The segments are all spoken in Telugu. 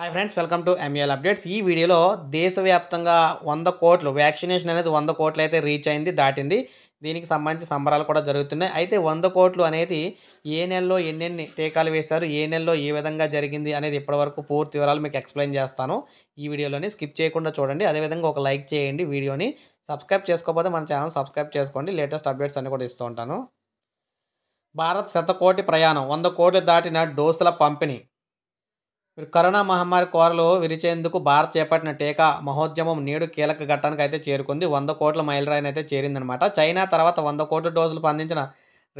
hi friends welcome to M L e updates ఈ వీడియోలో దేశవ్యాప్తంగా వంద కోట్లు వ్యాక్సినేషన్ అనేది వంద కోట్లు అయితే రీచ్ అయింది దాటింది దీనికి సంబంధించి సంబరాలు కూడా జరుగుతున్నాయి అయితే వంద కోట్లు అనేది ఏ నెలలో ఎన్నెన్ని టీకాలు వేశారు ఏ నెలలో ఏ విధంగా జరిగింది అనేది ఇప్పటివరకు పూర్తి వివరాలు మీకు ఎక్స్ప్లెయిన్ చేస్తాను ఈ వీడియోలోని స్కిప్ చేయకుండా చూడండి అదేవిధంగా ఒక లైక్ చేయండి వీడియోని సబ్స్క్రైబ్ చేసుకోకపోతే మన ఛానల్ సబ్స్క్రైబ్ చేసుకోండి లేటెస్ట్ అప్డేట్స్ అన్నీ కూడా ఇస్తూ ఉంటాను భారత్ శతకోటి ప్రయాణం వంద కోట్లు దాటిన డోసుల పంపిణీ కరోనా మహమ్మారి కోరలు విరిచేందుకు భారత్ చేపట్టిన టీకా మహోద్యమం నేడు కీలక ఘట్టానికి అయితే చేరుకుంది వంద కోట్ల మైలురాయిని అయితే చేరిందనమాట చైనా తర్వాత వంద కోట్ల డోసులు అందించిన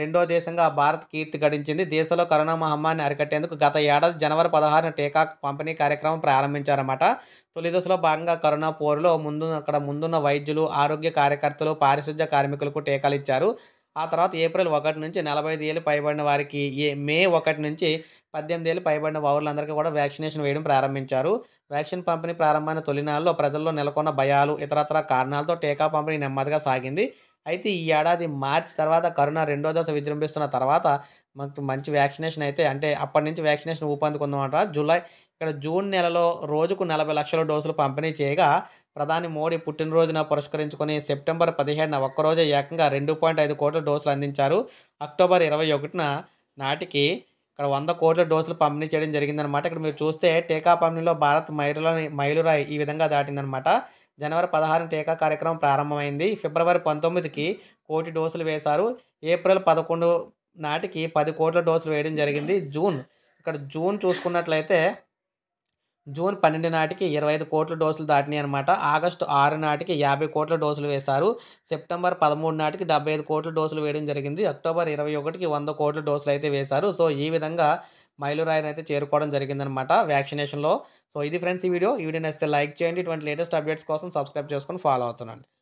రెండో దేశంగా భారత్ కీర్తి గడించింది దేశంలో కరోనా మహమ్మారిని అరికట్టేందుకు గత ఏడాది జనవరి పదహారున టీకా పంపిణీ కార్యక్రమం ప్రారంభించారన్నమాట తొలి దశలో భాగంగా కరోనా పోరులో ముందు అక్కడ ముందున్న వైద్యులు ఆరోగ్య కార్యకర్తలు పారిశుద్ధ్య కార్మికులకు టీకాలు ఇచ్చారు ఆ తర్వాత ఏప్రిల్ ఒకటి నుంచి నలభై ఐదు ఏళ్ళు పైబడిన వారికి ఏ మే ఒకటి నుంచి పద్దెనిమిది ఏళ్ళు పైబడిన పౌరులందరికీ కూడా వ్యాక్సినేషన్ వేయడం ప్రారంభించారు వ్యాక్సిన్ పంపిణీ ప్రారంభమైన తొలినాళ్ళలో ప్రజల్లో నెలకొన్న భయాలు ఇతరత్ర కారణాలతో టీకా పంపిణీ నెమ్మదిగా సాగింది అయితే ఈ ఏడాది మార్చి తర్వాత కరోనా రెండో దశ విజృంభిస్తున్న తర్వాత మనకు మంచి వ్యాక్సినేషన్ అయితే అంటే అప్పటి నుంచి వ్యాక్సినేషన్ ఊపందుకుందన్నమాట జూలై ఇక్కడ జూన్ నెలలో రోజుకు నలభై లక్షల డోసులు పంపిణీ చేయగా ప్రధాని మోడీ పుట్టినరోజున పురస్కరించుకుని సెప్టెంబర్ పదిహేడున ఒక్కరోజే ఏకంగా రెండు పాయింట్ ఐదు కోట్ల డోసులు అందించారు అక్టోబర్ ఇరవై ఒకటిన నాటికి ఇక్కడ వంద కోట్ల డోసులు పంపిణీ చేయడం జరిగిందనమాట ఇక్కడ మీరు చూస్తే టీకా పంపిణీలో భారత్ మైలురాయి మైలురాయి ఈ విధంగా దాటిందనమాట జనవరి పదహారు టీకా కార్యక్రమం ప్రారంభమైంది ఫిబ్రవరి పంతొమ్మిదికి కోటి డోసులు వేశారు ఏప్రిల్ పదకొండు నాటికి పది కోట్ల డోసులు వేయడం జరిగింది జూన్ ఇక్కడ జూన్ చూసుకున్నట్లయితే జూన్ పన్నెండు నాటికి ఇరవై ఐదు కోట్ల డోసులు దాటినాయి అనమాట ఆగస్టు ఆరు నాటికి యాభై కోట్ల డోసులు వేశారు సెప్టెంబర్ పదమూడు నాటికి డెబ్బై ఐదు కోట్ల డోసులు వేయడం జరిగింది అక్టోబర్ ఇరవై ఒకటికి వంద కోట్ల డోసులు అయితే వేశారు సో ఈ విధంగా మైలురాయిని అయితే చేరుకోవడం జరిగిందనమాట వ్యాక్సినేషన్లో సో ఇది ఫ్రెండ్స్ ఈ వీడియో ఈ వీడియో నచ్చితే లైక్ చేయండి ఇటువంటి లేటెస్ట్ అప్డేట్స్ కోసం సబ్స్క్రైబ్ చేసుకొని ఫాలో అవుతున్నాను